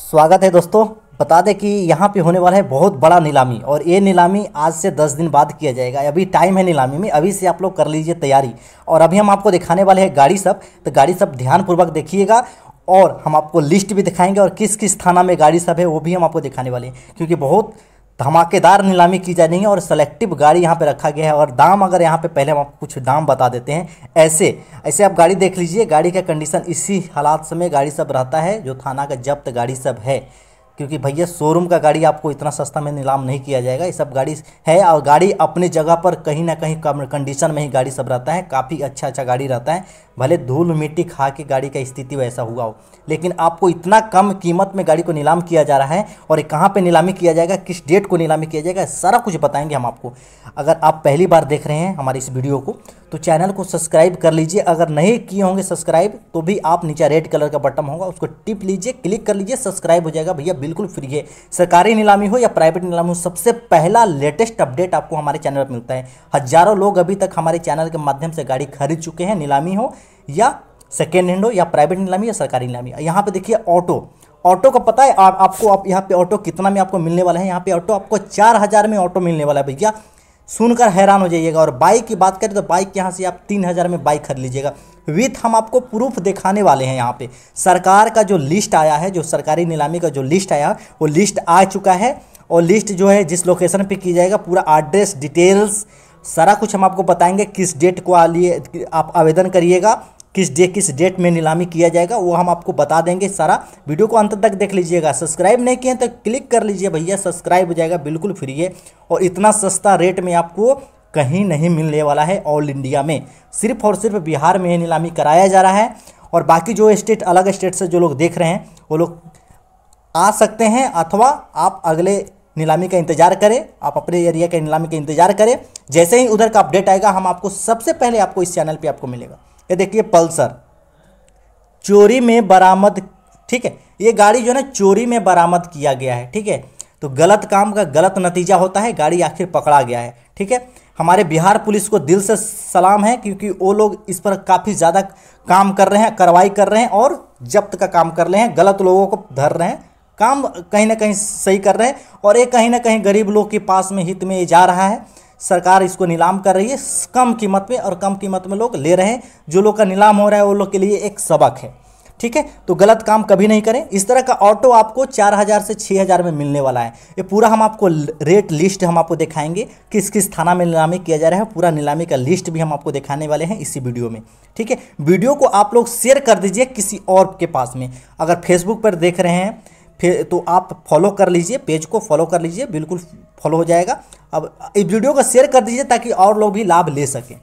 स्वागत है दोस्तों बता दें कि यहाँ पे होने वाला है बहुत बड़ा नीलामी और ये नीलामी आज से 10 दिन बाद किया जाएगा अभी टाइम है नीलामी में अभी से आप लोग कर लीजिए तैयारी और अभी हम आपको दिखाने वाले हैं गाड़ी सब तो गाड़ी सब ध्यानपूर्वक देखिएगा और हम आपको लिस्ट भी दिखाएंगे और किस किस थाना में गाड़ी सब है वो भी हम आपको दिखाने वाले हैं क्योंकि बहुत धमाकेदार नीलामी की जा रही है और सेलेक्टिव गाड़ी यहाँ पे रखा गया है और दाम अगर यहाँ पे पहले हम आपको कुछ दाम बता देते हैं ऐसे ऐसे आप गाड़ी देख लीजिए गाड़ी का कंडीशन इसी हालात समय गाड़ी सब रहता है जो थाना का जब्त गाड़ी सब है क्योंकि भैया शोरूम का गाड़ी आपको इतना सस्ता में नीलाम नहीं किया जाएगा ये सब गाड़ी है और गाड़ी अपने जगह पर कहीं ना कहीं कंडीशन में ही गाड़ी सब रहता है काफ़ी अच्छा अच्छा गाड़ी रहता है भले धूल मिट्टी खा के गाड़ी का स्थिति वैसा हुआ हो लेकिन आपको इतना कम कीमत में गाड़ी को नीलाम किया जा रहा है और कहाँ पर नीलामी किया जाएगा किस डेट को नीलामी किया जाएगा सारा कुछ बताएंगे हम आपको अगर आप पहली बार देख रहे हैं हमारे इस वीडियो को तो चैनल को सब्सक्राइब कर लीजिए अगर नहीं किए होंगे सब्सक्राइब तो भी आप नीचे रेड कलर का बटन होगा उसको टिप लीजिए क्लिक कर लीजिए सब्सक्राइब हो जाएगा भैया बिल्कुल फ्री है सरकारी नीलामी हो या प्राइवेट नीलामी हो सबसे पहला लेटेस्ट अपडेट आपको हमारे चैनल पर मिलता है हजारों लोग अभी तक हमारे चैनल के माध्यम से गाड़ी खरीद चुके हैं नीलामी हो या सेकेंड हैंड हो या प्राइवेट नीलामी या सरकारी नीलामी यहाँ पर देखिए ऑटो ऑटो का पता है आप आपको आप यहाँ पे ऑटो कितना में आपको मिलने वाला है यहाँ पे ऑटो आपको चार हज़ार में ऑटो मिलने वाला है भैया सुनकर हैरान हो जाइएगा और बाइक की बात करें तो बाइक यहाँ से आप तीन हज़ार में बाइक खरीद लीजिएगा विथ हम आपको प्रूफ दिखाने वाले हैं यहाँ पे सरकार का जो लिस्ट आया है जो सरकारी नीलामी का जो लिस्ट आया वो लिस्ट आ चुका है और लिस्ट जो है जिस लोकेशन पर की जाएगा पूरा एड्रेस डिटेल्स सारा कुछ हम आपको बताएंगे किस डेट को लिए आप आवेदन करिएगा किस डे किस डेट में नीलामी किया जाएगा वो हम आपको बता देंगे सारा वीडियो को अंत तक देख लीजिएगा सब्सक्राइब नहीं किए तो क्लिक कर लीजिए भैया सब्सक्राइब हो जाएगा बिल्कुल फ्री है और इतना सस्ता रेट में आपको कहीं नहीं मिलने वाला है ऑल इंडिया में सिर्फ और सिर्फ बिहार में नीलामी कराया जा रहा है और बाकी जो स्टेट अलग स्टेट से जो लोग देख रहे हैं वो लोग आ सकते हैं अथवा आप अगले नीलामी का इंतजार करें आप अपने एरिया के नीलामी का इंतजार करें जैसे ही उधर का अपडेट आएगा हम आपको सबसे पहले आपको इस चैनल पे आपको मिलेगा ये देखिए पल्सर चोरी में बरामद ठीक है ये गाड़ी जो है ना चोरी में बरामद किया गया है ठीक है तो गलत काम का गलत नतीजा होता है गाड़ी आखिर पकड़ा गया है ठीक है हमारे बिहार पुलिस को दिल से सलाम है क्योंकि वो लोग इस पर काफ़ी ज़्यादा काम कर रहे हैं कार्रवाई कर रहे हैं और जब्त का काम कर रहे हैं गलत लोगों को धर रहे हैं काम कहीं ना कहीं सही कर रहे हैं और ये कहीं ना कहीं गरीब लोग के पास में हित में ये जा रहा है सरकार इसको नीलाम कर रही है कम कीमत में और कम कीमत में लोग ले रहे हैं जो लोग का नीलाम हो रहा है वो लोग के लिए एक सबक है ठीक है तो गलत काम कभी नहीं करें इस तरह का ऑटो आपको चार हज़ार से छः हज़ार में मिलने वाला है ये पूरा हम आपको रेट लिस्ट हम आपको दिखाएंगे किस किस थाना में नीलामी किया जा रहा है पूरा नीलामी का लिस्ट भी हम आपको दिखाने वाले हैं इसी वीडियो में ठीक है वीडियो को आप लोग शेयर कर दीजिए किसी और के पास में अगर फेसबुक पर देख रहे हैं फिर तो आप फॉलो कर लीजिए पेज को फॉलो कर लीजिए बिल्कुल फॉलो हो जाएगा अब इस वीडियो को शेयर कर दीजिए ताकि और लोग भी लाभ ले सकें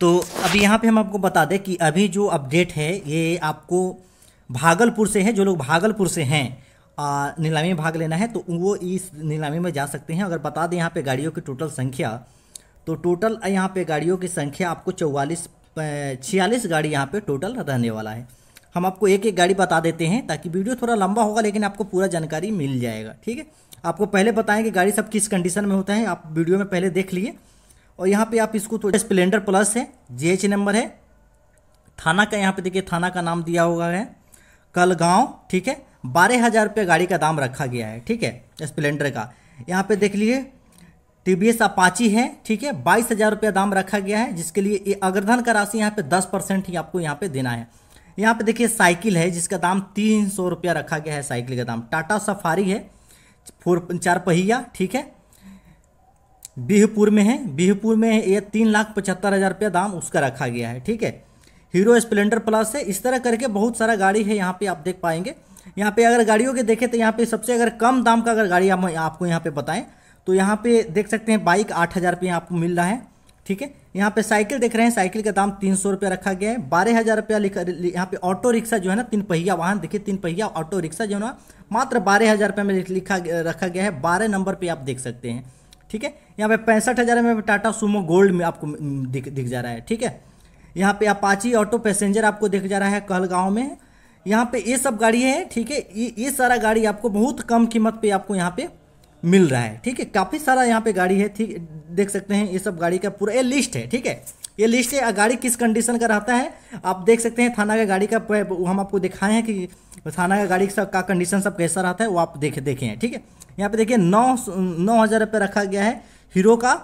तो अभी यहाँ पे हम आपको बता दें कि अभी जो अपडेट है ये आपको भागलपुर से है जो लोग भागलपुर से हैं नीलामी में भाग लेना है तो वो इस नीलामी में जा सकते हैं अगर बता दें यहाँ पे गाड़ियों की टोटल संख्या तो टोटल यहाँ पे गाड़ियों की संख्या आपको चौवालीस छियालीस गाड़ी यहाँ पे टोटल रहने वाला है हम आपको एक एक गाड़ी बता देते हैं ताकि वीडियो थोड़ा लंबा होगा लेकिन आपको पूरा जानकारी मिल जाएगा ठीक है आपको पहले बताएं कि गाड़ी सब किस कंडीशन में होता है आप वीडियो में पहले देख लिए और यहाँ पे आप इसको थोड़ा स्प्लेंडर प्लस है जीएच नंबर है थाना का यहाँ पे देखिए थाना का नाम दिया हुआ है कल गाँव ठीक है बारह हज़ार रुपये गाड़ी का दाम रखा गया है ठीक है स्प्लेंडर का यहाँ पे देख लिए टी वी एस अपाची है ठीक है बाईस हज़ार रुपया दाम रखा गया है जिसके लिए अग्रधन का राशि यहाँ पे दस परसेंट ही आपको यहाँ पे देना है यहाँ पे देखिए साइकिल है जिसका दाम तीन सौ रुपया रखा गया है साइकिल का दाम टाटा सफारी है फोर चार पहिया ठीक है बीहपुर में है बीहपुर में ये तीन लाख पचहत्तर हज़ार रुपया दाम उसका रखा गया है ठीक है हीरो स्प्लेंडर प्लस है इस तरह करके बहुत सारा गाड़ी है यहाँ पे आप देख पाएंगे यहाँ पे अगर गाड़ियों के देखें तो यहाँ पे सबसे अगर कम दाम का अगर गाड़ी आपको यहाँ पे बताएं तो यहाँ पे देख सकते हैं बाइक आठ हज़ार रुपये आपको मिल रहा है ठीक है यहाँ पे साइकिल देख रहे हैं साइकिल का दाम तीन सौ रुपया रखा गया है बारह हज़ार रुपया लिखा यहाँ पे ऑटो रिक्शा जो है ना तीन पहिया वाहन देखिए तीन पहिया ऑटो रिक्शा जो है ना मात्र बारह हज़ार रुपये में लिखा रखा गया है बारह नंबर पे आप देख सकते हैं ठीक है यहाँ पे पैंसठ हज़ार में टाटा सुमो गोल्ड में आपको दिख दिख जा रहा है ठीक है यहाँ पे अपाची ऑटो पैसेंजर आपको दिख जा रहा है कहलगांव में यहाँ पे ये सब गाड़ी है ठीक है ये ये सारा गाड़ी आपको बहुत कम कीमत पे आपको यहाँ पे मिल रहा है ठीक है काफ़ी सारा यहाँ पे गाड़ी है ठीक देख सकते हैं ये सब गाड़ी का पूरा ये लिस्ट है ठीक है ये लिस्ट है गाड़ी किस कंडीशन का रहता है आप देख सकते हैं थाना का गाड़ी का हम आपको दिखाए हैं कि थाना का गाड़ी सब का कंडीशन सब कैसा रहता है वो आप देख देखे हैं ठीक है यहाँ पे देखिए नौ नौ हज़ार रुपये रखा गया है हीरो का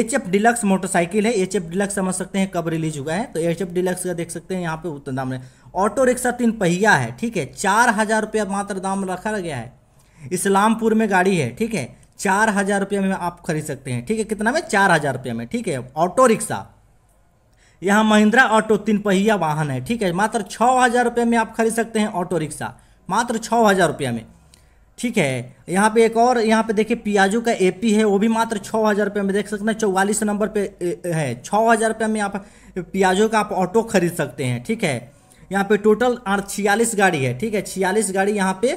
एच एफ डिलक्स मोटरसाइकिल है एच एफ डिलक्स समझ सकते हैं कब रिलीज हुआ है तो एच एफ डिलक्स का देख सकते हैं यहाँ पे उतना दाम है ऑटो रिक्शा तीन पहिया है ठीक है चार हज़ार रुपया मात्र दाम रखा गया है इस्लामपुर में गाड़ी है ठीक है चार हज़ार रुपये में आप खरीद सकते हैं ठीक है कितना में चार हज़ार रुपये में ठीक है ऑटो रिक्शा यहाँ महिंद्रा ऑटो तीन पहिया वाहन है ठीक है मात्र छः हज़ार रुपये में आप खरीद सकते हैं ऑटो रिक्शा मात्र छः हज़ार रुपये में ठीक है यहाँ पे एक और यहाँ पे देखिए पियाजू का एपी है वो भी मात्र छः हज़ार रुपये में देख सकते हैं चौवालीस नंबर पे है छः हज़ार रुपये में आप पियाजू का आप ऑटो खरीद सकते हैं ठीक है यहाँ पे टोटल छियालीस गाड़ी है ठीक है छियालीस गाड़ी यहाँ पे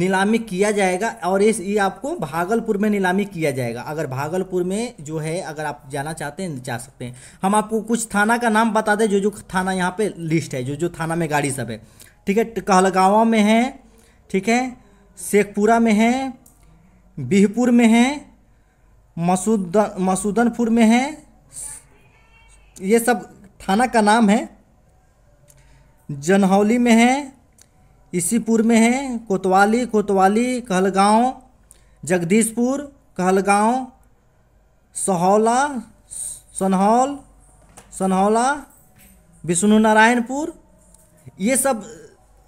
नीलामी किया जाएगा और इस ये आपको भागलपुर में नीलामी किया जाएगा अगर भागलपुर में जो है अगर आप जाना चाहते हैं जा सकते हैं हम आपको कुछ थाना का नाम बता दें जो जो थाना यहाँ पे लिस्ट है जो जो थाना में गाड़ी सब है ठीक है कहलगावा में है ठीक है शेखपुरा में है बिहपुर में है मसूद मसूदनपुर में है ये सब थाना का नाम है जनहौली में है इसीपुर में है कोतवाली कोतवाली कहलगांव जगदीशपुर कहलगांव सहौला सनहौल सनहौला विष्णु नारायणपुर ये सब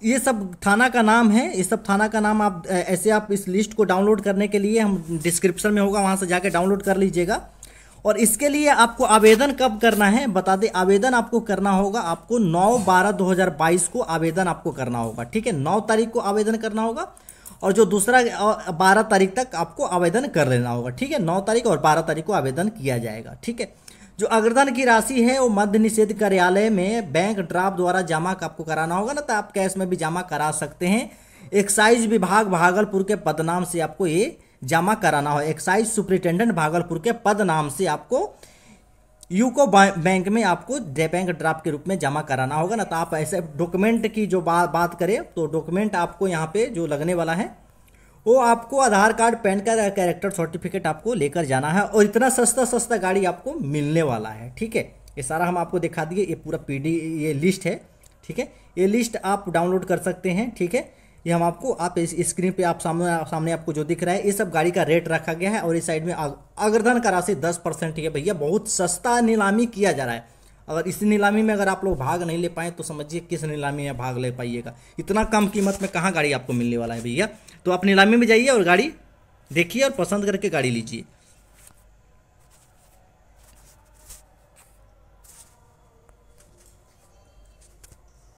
ये सब थाना का नाम है ये सब थाना का नाम आप ऐसे आप इस लिस्ट को डाउनलोड करने के लिए हम डिस्क्रिप्शन में होगा वहाँ से जाके डाउनलोड कर लीजिएगा और इसके लिए आपको आवेदन कब करना है बता दें आवेदन आपको करना होगा आपको 9 बारह 2022 को आवेदन आपको करना होगा ठीक है 9 तारीख को आवेदन करना होगा और जो दूसरा बारह तारीख तक आपको आवेदन कर लेना होगा ठीक है नौ तारीख और बारह तारीख को आवेदन किया जाएगा ठीक है जो अग्रदान की राशि है वो मध्य निषेध कार्यालय में बैंक ड्राफ्ट द्वारा जमा आपको कराना होगा ना तो आप कैश में भी जमा करा सकते हैं एक्साइज विभाग भागलपुर के पदनाम से आपको ये जमा कराना हो एक्साइज सुप्रिटेंडेंट भागलपुर के पद नाम से आपको यूको बैंक में आपको बैंक ड्राफ्ट के रूप में जमा कराना होगा ना तो आप ऐसे डॉक्यूमेंट की जो बा, बात करें तो डॉक्यूमेंट आपको यहाँ पे जो लगने वाला है वो आपको Aadhaar card PAN card character certificate आपको लेकर जाना है और इतना सस्ता सस्ता गाड़ी आपको मिलने वाला है ठीक है ये सारा हम आपको दिखा दिए ये पूरा पी ये लिस्ट है ठीक है ये लिस्ट आप डाउनलोड कर सकते हैं ठीक है ये हम आपको आप इस स्क्रीन पे आप सामने सामने आपको जो दिख रहा है ये सब गाड़ी का रेट रखा गया है और इस साइड में अग्रधन का राशि दस परसेंट है भैया बहुत सस्ता नीलामी किया जा रहा है अगर इस नीलामी में अगर आप लोग भाग नहीं ले पाए तो समझिए किस नीलामी में भाग ले पाइएगा इतना कम कीमत में कहाँ गाड़ी आपको मिलने वाला है भैया तो आप नीलामी में जाइए और गाड़ी देखिए और पसंद करके गाड़ी लीजिए